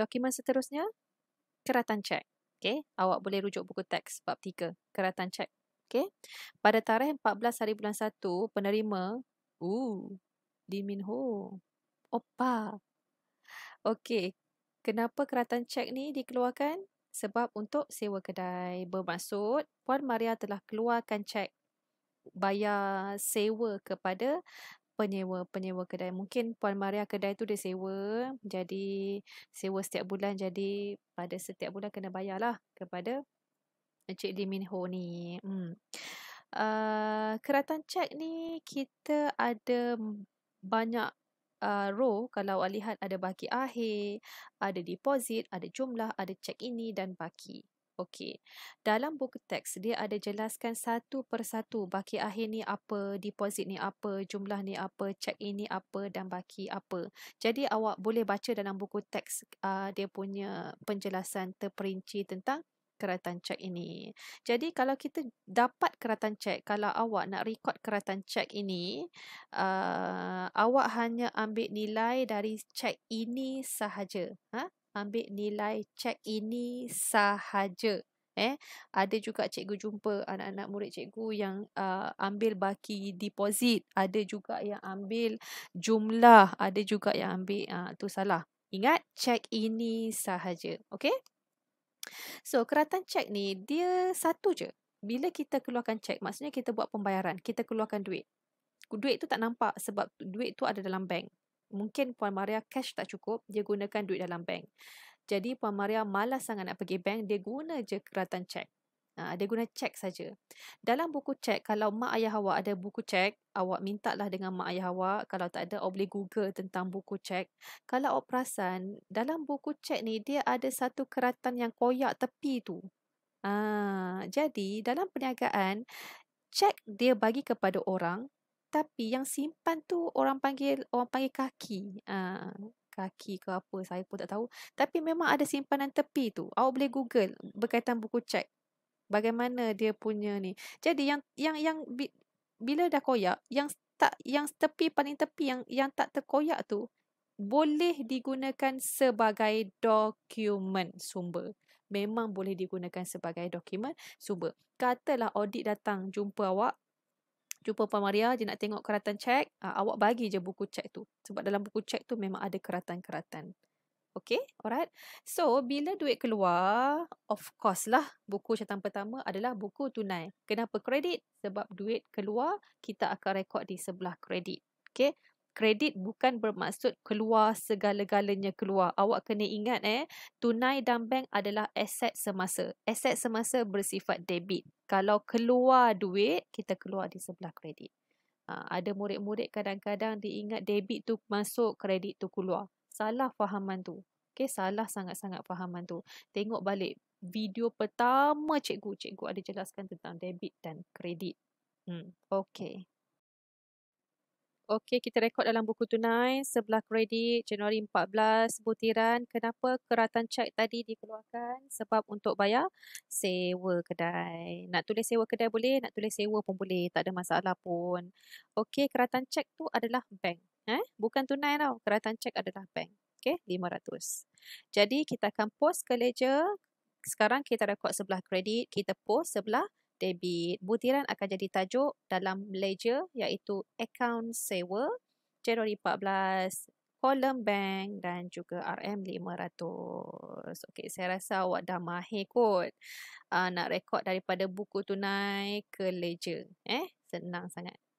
Dokumen seterusnya, keratan cek. Okay. Awak boleh rujuk buku teks bab 3, keratan cek. Okay. Pada tarikh 14 hari bulan 1, penerima, ooh, uh, Lee Min Ho, Opa. Okay, kenapa keratan cek ni dikeluarkan? Sebab untuk sewa kedai. Bermaksud, Puan Maria telah keluarkan cek bayar sewa kepada penyewa-penyewa kedai. Mungkin Puan Maria kedai tu dia sewa. Jadi sewa setiap bulan. Jadi pada setiap bulan kena bayarlah kepada Encik Lee Min ni. Hmm. Uh, keratan cek ni kita ada banyak Uh, row kalau awak lihat ada baki akhir, ada deposit, ada jumlah, ada cek ini dan baki. Okey. Dalam buku teks dia ada jelaskan satu persatu baki akhir ni apa, deposit ni apa, jumlah ni apa, cek ini apa dan baki apa. Jadi awak boleh baca dalam buku teks uh, dia punya penjelasan terperinci tentang keratan cek ini. Jadi kalau kita dapat keratan cek, kalau awak nak rekod keratan cek ini, uh, awak hanya ambil nilai dari cek ini sahaja. Ha? ambil nilai cek ini sahaja. Eh, ada juga cikgu jumpa anak-anak murid cikgu yang uh, ambil baki deposit, ada juga yang ambil jumlah, ada juga yang ambil uh, tu salah. Ingat cek ini sahaja, Okay. So, keratan cek ni dia satu je. Bila kita keluarkan cek, maksudnya kita buat pembayaran, kita keluarkan duit. Duit tu tak nampak sebab duit tu ada dalam bank mungkin Puan Maria cash tak cukup, dia gunakan duit dalam bank. Jadi Puan Maria malas sangat nak pergi bank, dia guna je keratan cek. Ha, dia guna cek saja. Dalam buku cek, kalau mak ayah awak ada buku cek, awak minta dengan mak ayah awak. Kalau tak ada, awak boleh google tentang buku cek. Kalau awak perasan, dalam buku cek ni, dia ada satu keratan yang koyak tepi tu. Ha, jadi, dalam perniagaan, cek dia bagi kepada orang, tapi yang simpan tu orang panggil orang panggil kaki. Ha, kaki ke apa saya pun tak tahu. Tapi memang ada simpanan tepi tu. Awak boleh Google berkaitan buku cek. Bagaimana dia punya ni. Jadi yang yang yang bila dah koyak, yang tak yang tepi paling tepi yang yang tak terkoyak tu boleh digunakan sebagai dokumen sumber. Memang boleh digunakan sebagai dokumen sumber. Katalah audit datang jumpa awak, jumpa Puan Maria, dia nak tengok keratan cek, uh, ah, awak bagi je buku cek tu. Sebab dalam buku cek tu memang ada keratan-keratan. Okay, alright. So, bila duit keluar, of course lah buku catatan pertama adalah buku tunai. Kenapa kredit? Sebab duit keluar, kita akan rekod di sebelah kredit. Okay, kredit bukan bermaksud keluar segala-galanya keluar. Awak kena ingat eh, tunai dan bank adalah aset semasa. Aset semasa bersifat debit. Kalau keluar duit, kita keluar di sebelah kredit. Ha, ada murid-murid kadang-kadang diingat debit tu masuk, kredit tu keluar. Salah fahaman tu. Okay, salah sangat-sangat fahaman tu. Tengok balik video pertama cikgu. Cikgu ada jelaskan tentang debit dan kredit. Hmm, okay. Okey, kita rekod dalam buku tunai sebelah kredit Januari 14 butiran. Kenapa keratan cek tadi dikeluarkan? Sebab untuk bayar sewa kedai. Nak tulis sewa kedai boleh, nak tulis sewa pun boleh. Tak ada masalah pun. Okey, keratan cek tu adalah bank. Eh? Bukan tunai tau. Keratan cek adalah bank. Okey, 500. Jadi kita akan post ke ledger. Sekarang kita rekod sebelah kredit. Kita post sebelah debit. Butiran akan jadi tajuk dalam ledger iaitu akaun sewa, jerori 14, kolom bank dan juga RM500. Okey, saya rasa awak dah mahir kot uh, nak rekod daripada buku tunai ke ledger. Eh, senang sangat.